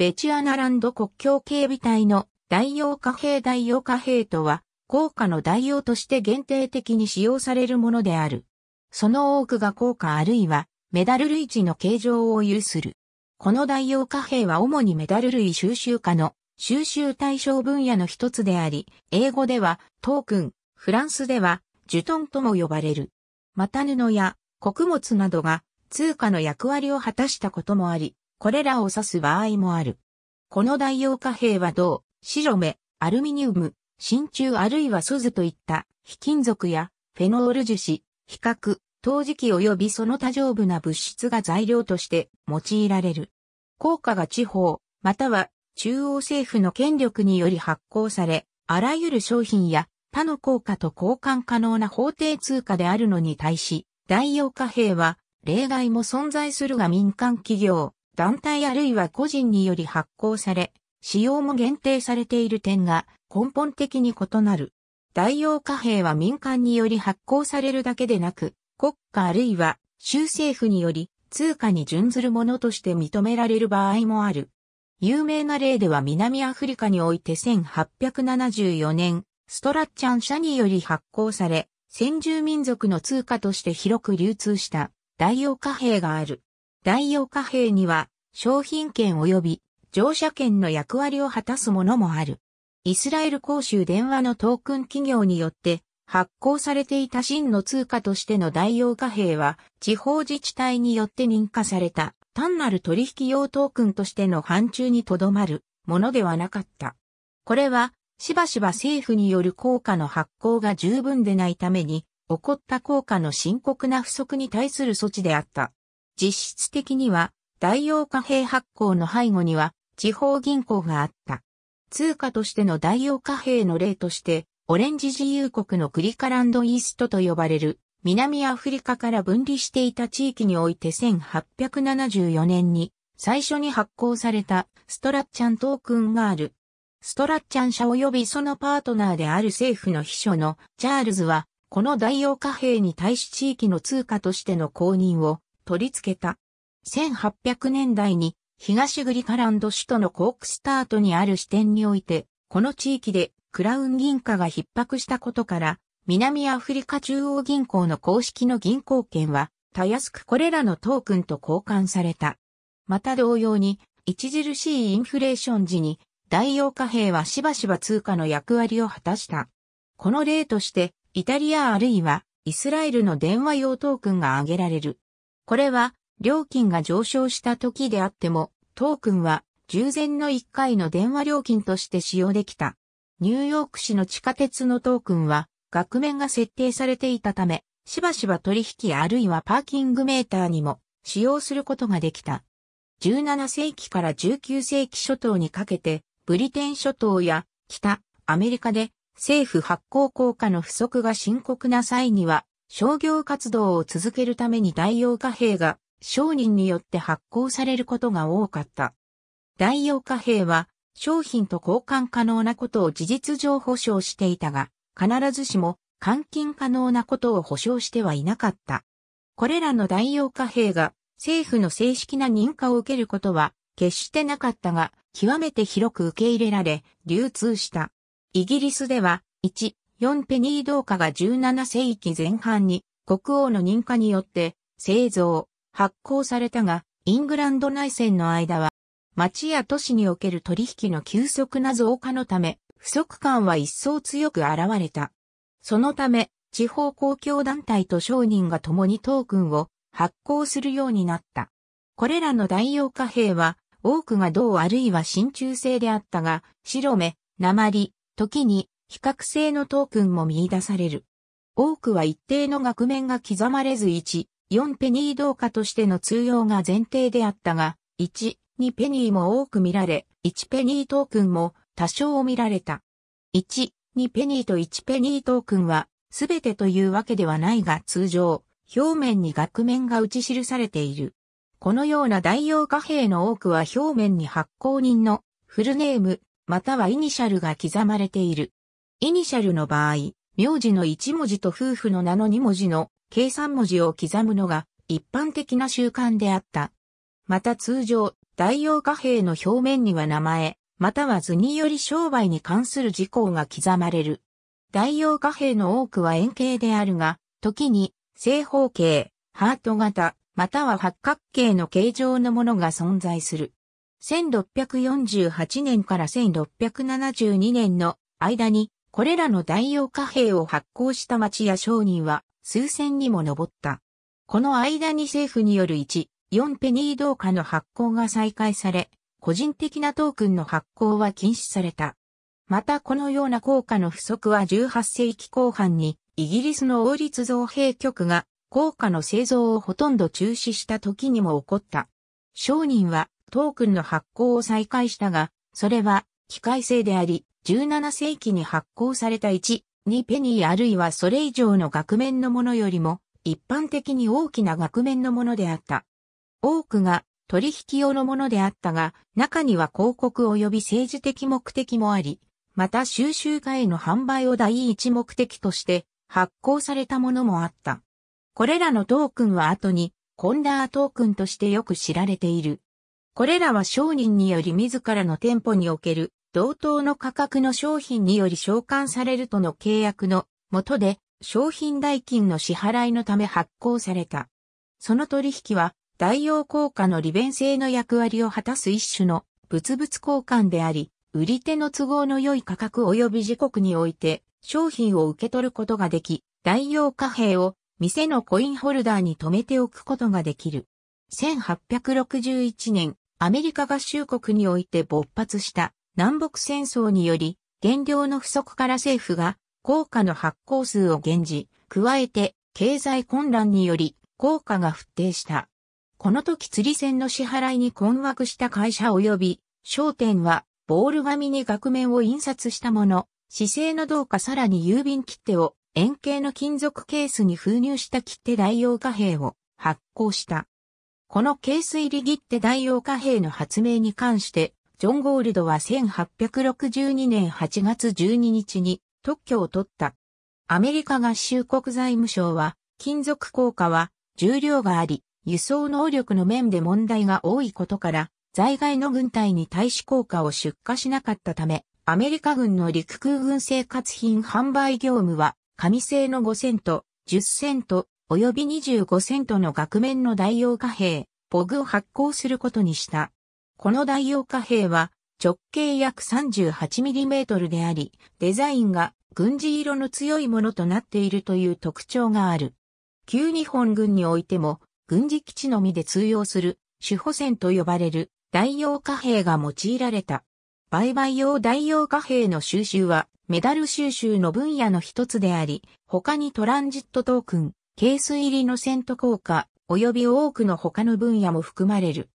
ベチアナランド国境警備隊の代用貨幣代用貨幣とは、硬貨の代用として限定的に使用されるものである。その多くが硬貨あるいはメダル類値の形状を有する。この代用貨幣は主にメダル類収集家の収集対象分野の一つであり、英語ではトークン、フランスではジュトンとも呼ばれる。また布や穀物などが通貨の役割を果たしたこともあり、これらを指す場合もある。この代用貨幣は銅、白目、アルミニウム、真鍮あるいは鈴といった非金属やフェノール樹脂、比較、陶磁器及びその他丈夫な物質が材料として用いられる。効果が地方、または中央政府の権力により発行され、あらゆる商品や他の効果と交換可能な法定通貨であるのに対し、代用貨幣は例外も存在するが民間企業、団体あるいは個人により発行され、使用も限定されている点が根本的に異なる。代用貨幣は民間により発行されるだけでなく、国家あるいは州政府により通貨に準ずるものとして認められる場合もある。有名な例では南アフリカにおいて1874年、ストラッチャン社により発行され、先住民族の通貨として広く流通した代用貨幣がある。代用貨幣には商品券及び乗車券の役割を果たすものもある。イスラエル公衆電話のトークン企業によって発行されていた真の通貨としての代用貨幣は地方自治体によって認可された単なる取引用トークンとしての範疇にとどまるものではなかった。これはしばしば政府による効果の発行が十分でないために起こった効果の深刻な不足に対する措置であった。実質的には大洋貨幣発行の背後には地方銀行があった。通貨としての大洋貨幣の例として、オレンジ自由国のクリカランドイーストと呼ばれる南アフリカから分離していた地域において1874年に最初に発行されたストラッチャントークンがある。ストラッチャン社及びそのパートナーである政府の秘書のチャールズはこの大洋貨幣に対し地域の通貨としての公認を取り付けた。1800年代に東グリカランド首都のコークスタートにある支店において、この地域でクラウン銀貨が逼迫したことから、南アフリカ中央銀行の公式の銀行券は、たやすくこれらのトークンと交換された。また同様に、著しいインフレーション時に、代用貨幣はしばしば通貨の役割を果たした。この例として、イタリアあるいはイスラエルの電話用トークンが挙げられる。これは料金が上昇した時であっても、トークンは従前の1回の電話料金として使用できた。ニューヨーク市の地下鉄のトークンは、額面が設定されていたため、しばしば取引あるいはパーキングメーターにも使用することができた。17世紀から19世紀初頭にかけて、ブリテン諸島や北アメリカで政府発行効果の不足が深刻な際には、商業活動を続けるために代用貨幣が商人によって発行されることが多かった。代用貨幣は商品と交換可能なことを事実上保証していたが、必ずしも換金可能なことを保証してはいなかった。これらの代用貨幣が政府の正式な認可を受けることは決してなかったが、極めて広く受け入れられ、流通した。イギリスでは、1、4ペニー同貨が17世紀前半に国王の認可によって製造、発行されたが、イングランド内戦の間は、町や都市における取引の急速な増加のため、不足感は一層強く現れた。そのため、地方公共団体と商人が共にトークンを発行するようになった。これらの代用貨幣は、多くが銅あるいは真鍮製であったが、白目、鉛、時に比較性のトークンも見出される。多くは一定の額面が刻まれず1、4ペニー動画としての通用が前提であったが、1、2ペニーも多く見られ、1ペニートークンも多少見られた。1、2ペニーと1ペニートークンは、すべてというわけではないが通常、表面に額面が打ち記されている。このような代用貨幣の多くは表面に発行人のフルネーム、またはイニシャルが刻まれている。イニシャルの場合、名字の1文字と夫婦の名の2文字の計算文字を刻むのが一般的な習慣であった。また通常、代用貨幣の表面には名前、または図により商売に関する事項が刻まれる。代用貨幣の多くは円形であるが、時に正方形、ハート型、または八角形の形状のものが存在する。1648年から1672年の間にこれらの代用貨幣を発行した町や商人は数千にも上った。この間に政府による1、4ペニー同貨の発行が再開され、個人的なトークンの発行は禁止された。またこのような効果の不足は18世紀後半にイギリスの王立造幣局が効果の製造をほとんど中止した時にも起こった。商人はトークンの発行を再開したが、それは機械性であり、17世紀に発行された1、2ペニーあるいはそれ以上の額面のものよりも一般的に大きな額面のものであった。多くが取引用のものであったが、中には広告及び政治的目的もあり、また収集家への販売を第一目的として発行されたものもあった。これらのトークンは後にコンダートークンとしてよく知られている。これらは商人により自らの店舗における同等の価格の商品により召喚されるとの契約のもとで商品代金の支払いのため発行された。その取引は代用効果の利便性の役割を果たす一種の物々交換であり、売り手の都合の良い価格及び時刻において商品を受け取ることができ、代用貨幣を店のコインホルダーに留めておくことができる。1861年、アメリカ合衆国において勃発した南北戦争により、原料の不足から政府が、硬貨の発行数を減じ、加えて、経済混乱により、硬貨が不定した。この時釣り船の支払いに困惑した会社及び、商店は、ボール紙に額面を印刷したもの、姿勢のどうかさらに郵便切手を、円形の金属ケースに封入した切手代用貨幣を発行した。このケース入り切手代用貨幣の発明に関して、ジョン・ゴールドは1862年8月12日に特許を取った。アメリカ合衆国財務省は、金属効果は重量があり、輸送能力の面で問題が多いことから、在外の軍隊に対し効果を出荷しなかったため、アメリカ軍の陸空軍生活品販売業務は、紙製の5セント、10セント、及び25セントの額面の代用貨幣、ポグを発行することにした。この代用貨幣は直径約 38mm であり、デザインが軍事色の強いものとなっているという特徴がある。旧日本軍においても、軍事基地のみで通用する、主保線と呼ばれる代用貨幣が用いられた。売買用代用貨幣の収集は、メダル収集の分野の一つであり、他にトランジットトークン、ケース入りのセント効果、及び多くの他の分野も含まれる。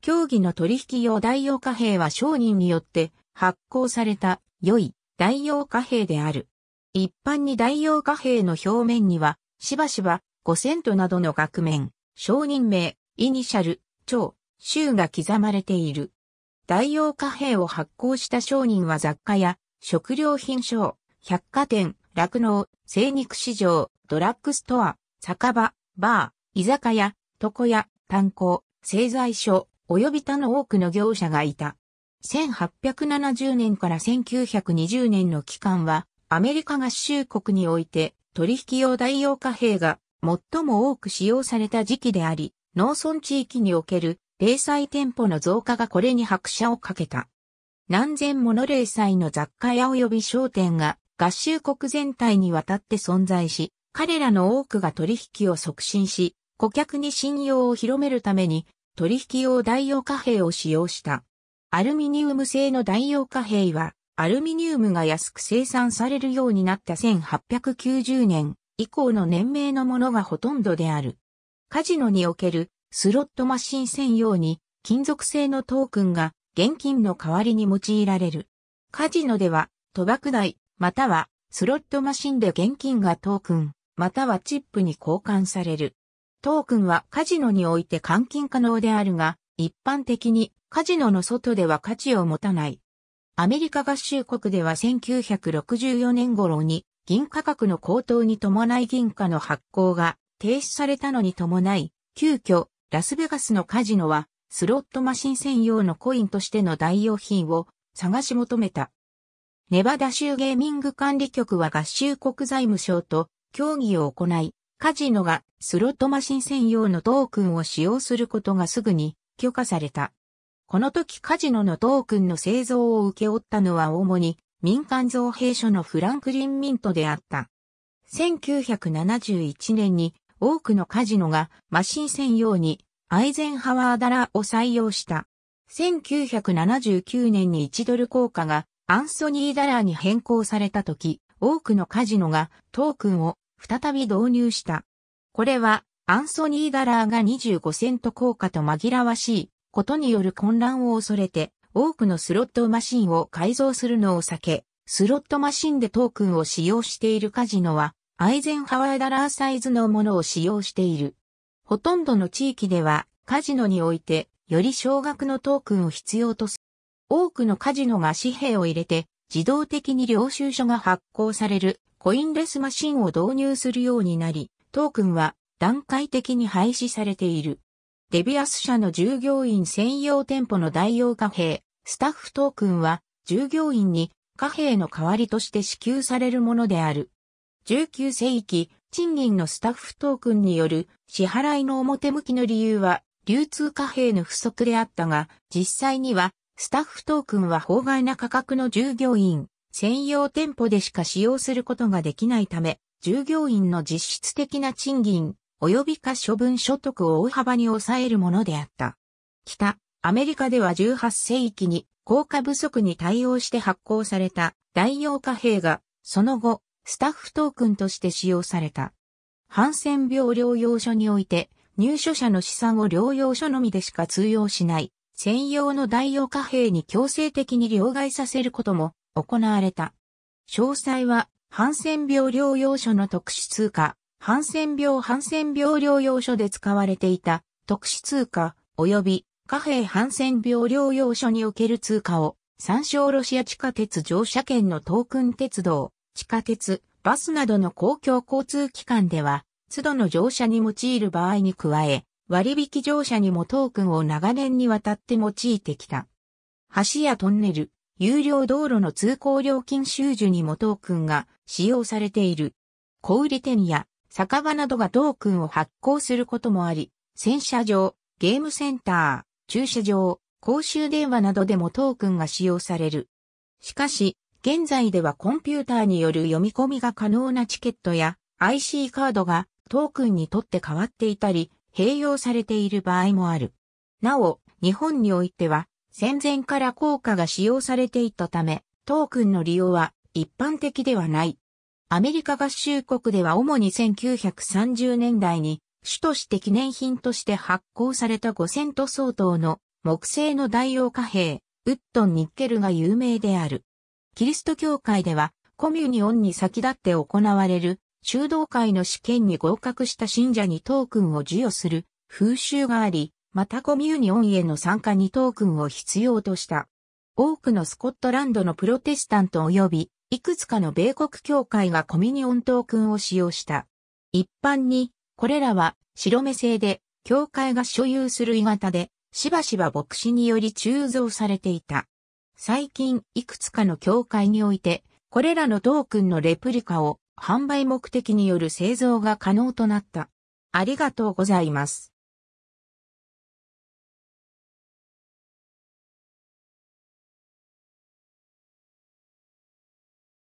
競技の取引用代用貨幣は商人によって発行された良い代用貨幣である。一般に代用貨幣の表面には、しばしば5セとなどの額面、商人名、イニシャル、長、州が刻まれている。代用貨幣を発行した商人は雑貨や食料品商、百貨店、酪農、精肉市場、ドラッグストア、酒場、バー、居酒屋、床屋、炭鉱、製材所、及び他の多くの業者がいた。1870年から1920年の期間は、アメリカ合衆国において取引用代用貨幣が最も多く使用された時期であり、農村地域における零細店舗の増加がこれに拍車をかけた。何千もの零細の雑貨屋及び商店が合衆国全体にわたって存在し、彼らの多くが取引を促進し、顧客に信用を広めるために取引用代用貨幣を使用した。アルミニウム製の代用貨幣は、アルミニウムが安く生産されるようになった1890年以降の年名のものがほとんどである。カジノにおけるスロットマシン専用に金属製のトークンが現金の代わりに用いられる。カジノでは賭博台またはスロットマシンで現金がトークンまたはチップに交換される。トークンはカジノにおいて換金可能であるが、一般的にカジノの外では価値を持たない。アメリカ合衆国では1964年頃に銀価格の高騰に伴い銀貨の発行が停止されたのに伴い、急遽ラスベガスのカジノはスロットマシン専用のコインとしての代用品を探し求めた。ネバダ州ゲーミング管理局は合衆国財務省と協議を行い、カジノがスロットマシン専用のトークンを使用することがすぐに許可された。この時カジノのトークンの製造を請け負ったのは主に民間造幣所のフランクリンミントであった。1971年に多くのカジノがマシン専用にアイゼンハワーダラを採用した。1979年に1ドル効果がアンソニーダラーに変更された時、多くのカジノがトークンを再び導入した。これは、アンソニー・ダラーが25セント効果と紛らわしいことによる混乱を恐れて、多くのスロットマシンを改造するのを避け、スロットマシンでトークンを使用しているカジノは、アイゼンハワーダラーサイズのものを使用している。ほとんどの地域では、カジノにおいて、より少額のトークンを必要とする。多くのカジノが紙幣を入れて、自動的に領収書が発行されるコインレスマシンを導入するようになり、トークンは段階的に廃止されている。デビアス社の従業員専用店舗の代用貨幣、スタッフトークンは従業員に貨幣の代わりとして支給されるものである。19世紀、賃金のスタッフトークンによる支払いの表向きの理由は流通貨幣の不足であったが、実際にはスタッフトークンは法外な価格の従業員、専用店舗でしか使用することができないため、従業員の実質的な賃金及び可処分所得を大幅に抑えるものであった。北、アメリカでは18世紀に効果不足に対応して発行された代用貨幣が、その後、スタッフトークンとして使用された。ハンセン病療養所において、入所者の資産を療養所のみでしか通用しない、専用の代用貨幣に強制的に両替させることも行われた。詳細は、ハンセン病療養所の特殊通貨、ハンセン病ハンセン病療養所で使われていた特殊通貨及び貨幣ハンセン病療養所における通貨を参照ロシア地下鉄乗車券のトークン鉄道、地下鉄、バスなどの公共交通機関では、都度の乗車に用いる場合に加え、割引乗車にもトークンを長年にわたって用いてきた。橋やトンネル、有料道路の通行料金収受にもトークンが使用されている。小売店や酒場などがトークンを発行することもあり、洗車場、ゲームセンター、駐車場、公衆電話などでもトークンが使用される。しかし、現在ではコンピューターによる読み込みが可能なチケットや IC カードがトークンにとって変わっていたり、併用されている場合もある。なお、日本においては戦前から効果が使用されていたため、トークンの利用は一般的ではない。アメリカ合衆国では主に1930年代に主として記念品として発行された5 0 0と相当の木製の代用貨幣、ウッドン・ニッケルが有名である。キリスト教会ではコミュニオンに先立って行われる修道会の試験に合格した信者にトークンを授与する風習があり、またコミューニオンへの参加にトークンを必要とした。多くのスコットランドのプロテスタント及び、いくつかの米国教会がコミュニオントークンを使用した。一般に、これらは白目製で、教会が所有する鋳型で、しばしば牧師により鋳造されていた。最近、いくつかの教会において、これらのトークンのレプリカを販売目的による製造が可能となった。ありがとうございます。